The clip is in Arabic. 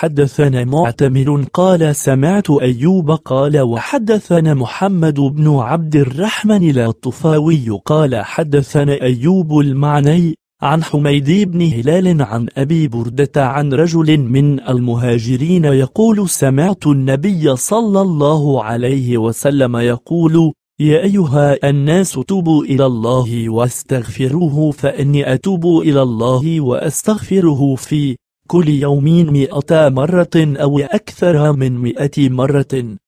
حدثنا معتمر قال سمعت أيوب قال وحدثنا محمد بن عبد الرحمن الطفاوي قال حدثنا أيوب المعني عن حميد بن هلال عن أبي بردة عن رجل من المهاجرين يقول سمعت النبي صلى الله عليه وسلم يقول يا أيها الناس توبوا إلى الله واستغفروه فإني أتوب إلى الله وأستغفره في كل يوم مئتا مرة أو أكثر من مئة مرة